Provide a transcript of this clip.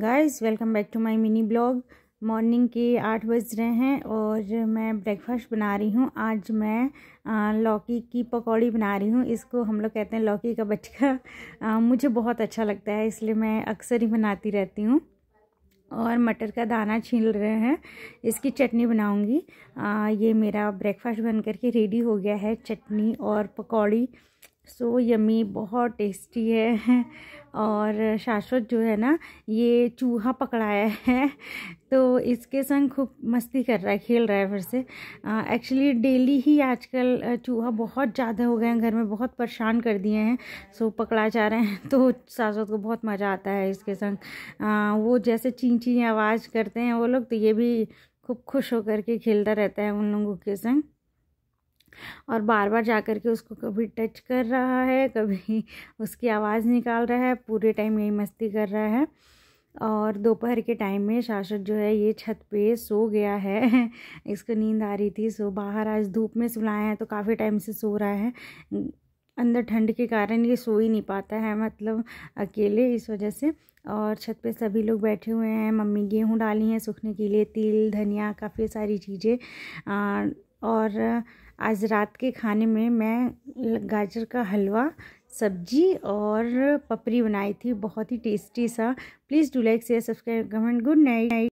guys welcome back to my mini blog morning के आठ बज रहे हैं और मैं ब्रेकफास्ट बना रही हूँ आज मैं लौकी की पकौड़ी बना रही हूँ इसको हम लोग कहते हैं लौकी का बचका मुझे बहुत अच्छा लगता है इसलिए मैं अक्सर ही बनाती रहती हूँ और मटर का दाना छील रहे हैं इसकी चटनी बनाऊँगी ये मेरा ब्रेकफास्ट बन करके रेडी हो गया है चटनी और पकौड़ी सो so यमी बहुत टेस्टी है और शाश्वत जो है ना ये चूहा पकड़ाया है तो इसके संग खूब मस्ती कर रहा है खेल रहा है फिर से एक्चुअली डेली ही आजकल चूहा बहुत ज़्यादा हो गए हैं घर में बहुत परेशान कर दिए हैं सो पकड़ा जा रहे हैं तो शाश्वत को बहुत मज़ा आता है इसके संग आ, वो जैसे चीं चीं आवाज़ करते हैं वो लोग तो ये भी खूब खुश होकर के खेलता रहता है उन लोगों के संग और बार बार जा कर के उसको कभी टच कर रहा है कभी उसकी आवाज़ निकाल रहा है पूरे टाइम यही मस्ती कर रहा है और दोपहर के टाइम में शासक जो है ये छत पे सो गया है इसको नींद आ रही थी सो बाहर आज धूप में सुलाए हैं तो काफ़ी टाइम से सो रहा है अंदर ठंड के कारण ये सो ही नहीं पाता है मतलब अकेले इस वजह से और छत पे सभी लोग बैठे हुए हैं मम्मी गेहूँ डाली हैं सूखने के लिए तिल धनिया काफ़ी सारी चीज़ें और आज रात के खाने में मैं गाजर का हलवा सब्जी और पपड़ी बनाई थी बहुत ही टेस्टी सा please do like share subscribe comment good night